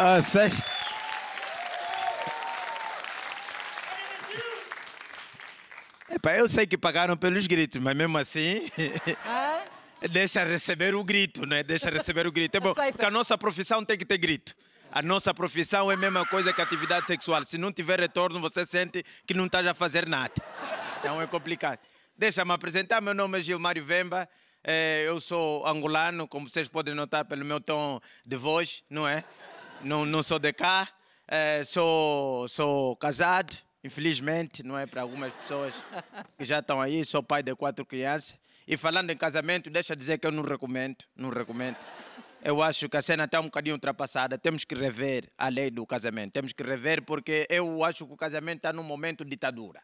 Ah, seja... Epa, eu sei que pagaram pelos gritos, mas mesmo assim. deixa receber o grito, né? Deixa receber o grito. É bom, porque a nossa profissão tem que ter grito. A nossa profissão é a mesma coisa que a atividade sexual. Se não tiver retorno, você sente que não está a fazer nada. Então é complicado. Deixa-me apresentar. Meu nome é Gilmário Vemba. É, eu sou angolano, como vocês podem notar pelo meu tom de voz, não é? não, não sou de cá, é, sou, sou casado, infelizmente, não é para algumas pessoas que já estão aí, sou pai de quatro crianças. E falando em casamento, deixa dizer que eu não recomendo, não recomendo. Eu acho que a cena está um bocadinho ultrapassada. Temos que rever a lei do casamento. Temos que rever porque eu acho que o casamento está num momento de ditadura.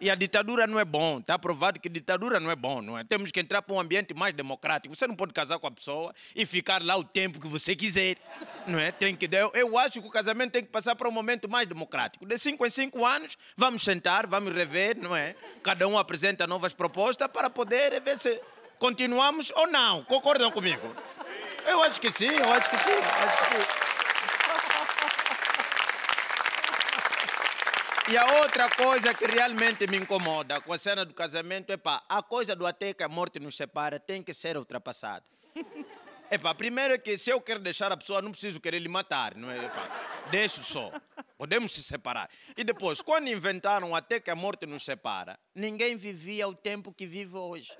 E a ditadura não é bom, está provado que ditadura não é bom, não é? Temos que entrar para um ambiente mais democrático. Você não pode casar com a pessoa e ficar lá o tempo que você quiser, não é? Tem que dar. eu acho que o casamento tem que passar para um momento mais democrático. De cinco em cinco anos, vamos sentar, vamos rever, não é? Cada um apresenta novas propostas para poder ver se continuamos ou não. Concordam comigo? Eu acho que sim, eu acho que sim, eu acho que sim. E a outra coisa que realmente me incomoda com a cena do casamento é pá, a coisa do até que a morte nos separa tem que ser ultrapassada. É pá, primeiro é que se eu quero deixar a pessoa, não preciso querer lhe matar, não é? deixo só. Podemos se separar. E depois, quando inventaram até que a morte nos separa, ninguém vivia o tempo que vive hoje.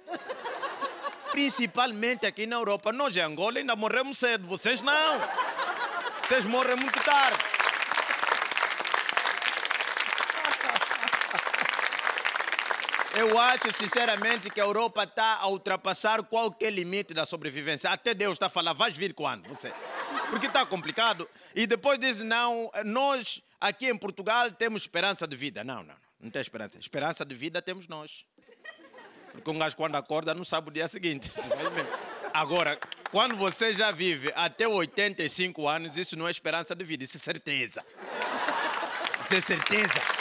Principalmente aqui na Europa. Nós em Angola ainda morremos cedo, vocês não. Vocês morrem muito tarde. Eu acho, sinceramente, que a Europa está a ultrapassar qualquer limite da sobrevivência. Até Deus está a falar, vais vir quando? Você. Porque está complicado. E depois diz, não, nós aqui em Portugal temos esperança de vida. Não, não, não, não tem esperança. Esperança de vida temos nós. Porque um gajo quando acorda não sabe o dia seguinte. Agora, quando você já vive até 85 anos, isso não é esperança de vida, isso é certeza. Isso é certeza.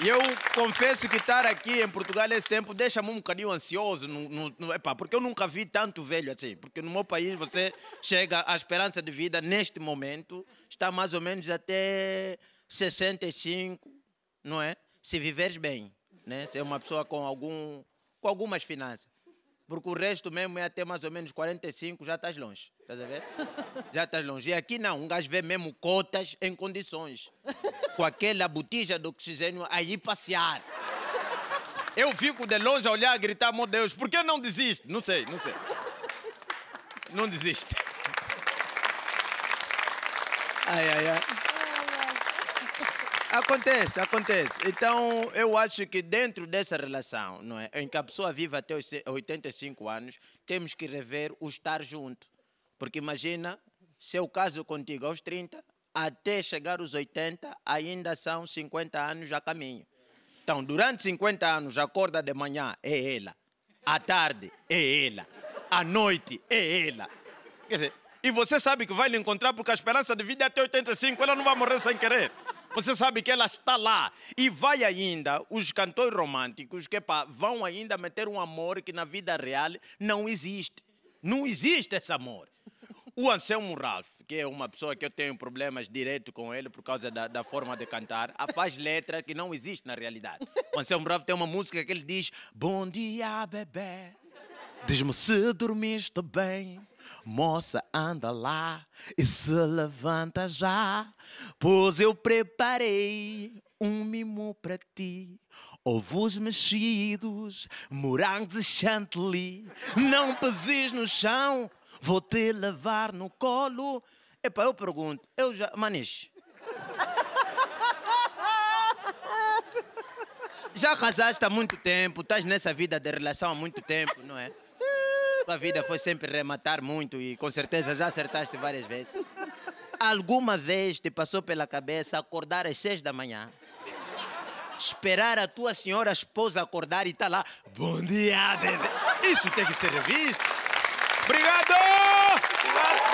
E eu confesso que estar aqui em Portugal esse tempo deixa-me um bocadinho ansioso, no, no, no, porque eu nunca vi tanto velho assim. Porque no meu país você chega, a esperança de vida neste momento está mais ou menos até 65, não é? Se viveres bem, né? Se é uma pessoa com, algum, com algumas finanças. Porque o resto mesmo é até mais ou menos 45, já estás longe. Estás a ver? Já estás longe. E aqui não, um gajo vê mesmo cotas em condições. Com aquela botija de oxigênio aí passear. Eu fico de longe a olhar e gritar, meu Deus, por que não desiste? Não sei, não sei. Não desiste. Ai, ai, ai. Acontece, acontece. Então, eu acho que dentro dessa relação, não é, em que a pessoa vive até os 85 anos, temos que rever o estar junto. Porque imagina, se eu caso contigo aos 30, até chegar aos 80, ainda são 50 anos a caminho. Então, durante 50 anos, acorda de manhã, é ela. À tarde, é ela. À noite, é ela. Quer dizer, e você sabe que vai lhe encontrar porque a esperança de vida é até 85, ela não vai morrer sem querer. Você sabe que ela está lá. E vai ainda, os cantores românticos que pá, vão ainda meter um amor que na vida real não existe. Não existe esse amor. O Anselmo Ralph, que é uma pessoa que eu tenho problemas direto com ele por causa da, da forma de cantar, faz letra que não existe na realidade. O Anselmo Ralph tem uma música que ele diz: Bom dia, bebê, diz-me se dormiste bem. Moça, anda lá e se levanta já, pois eu preparei um mimo para ti. Ovos mexidos, morangos e chantilly. Não peses no chão, vou te levar no colo. Epá, eu pergunto, eu já. Maniche. Já casaste há muito tempo, estás nessa vida de relação há muito tempo, não é? tua vida foi sempre rematar muito e com certeza já acertaste várias vezes. Alguma vez te passou pela cabeça acordar às seis da manhã? Esperar a tua senhora esposa acordar e tá lá. Bom dia, bebê. Isso tem que ser revisto. Obrigado! Obrigado!